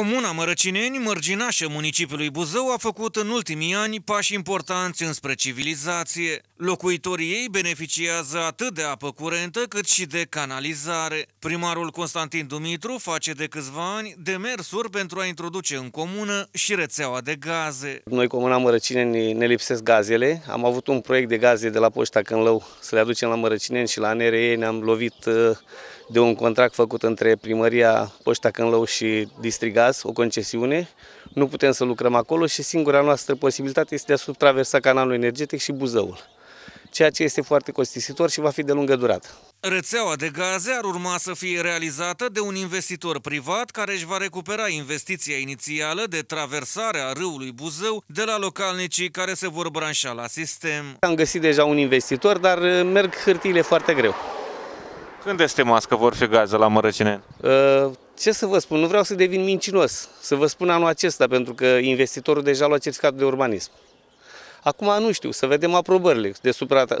Comuna Mărăcineni, mărginașă municipiului Buzău, a făcut în ultimii ani pași importanți înspre civilizație. Locuitorii ei beneficiază atât de apă curentă cât și de canalizare. Primarul Constantin Dumitru face de câțiva ani demersuri pentru a introduce în comună și rețeaua de gaze. Noi, Comuna Mărăcineni, ne lipsesc gazele. Am avut un proiect de gaze de la Poșta Cânlău să le aducem la Mărăcineni și la NRE ne-am lovit uh, de un contract făcut între primăria Poșta Cânlău și District gaz, o concesiune, nu putem să lucrăm acolo și singura noastră posibilitate este de a subtraversa canalul energetic și Buzăul, ceea ce este foarte costisitor și va fi de lungă durată. Rețeaua de gaze ar urma să fie realizată de un investitor privat care își va recupera investiția inițială de traversare a râului Buzău de la localnicii care se vor branșa la sistem. Am găsit deja un investitor, dar eh, merg hârtiile foarte greu. Când estimați că vor fi gaze la Mărăcine? Uh, ce să vă spun, nu vreau să devin mincinos, să vă spun anul acesta, pentru că investitorul deja a certificat certificatul de urbanism. Acum nu știu, să vedem aprobările de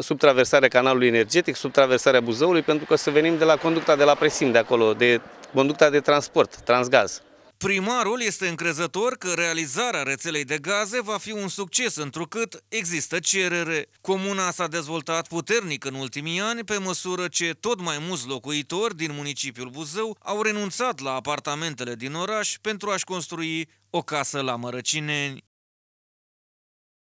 subtraversarea canalului energetic, subtraversarea Buzăului, pentru că să venim de la conducta de la Presim de acolo, de conducta de transport, transgaz. Primarul este încrezător că realizarea rețelei de gaze va fi un succes, întrucât există cerere. Comuna s-a dezvoltat puternic în ultimii ani, pe măsură ce tot mai mulți locuitori din municipiul Buzău au renunțat la apartamentele din oraș pentru a-și construi o casă la Mărăcineni.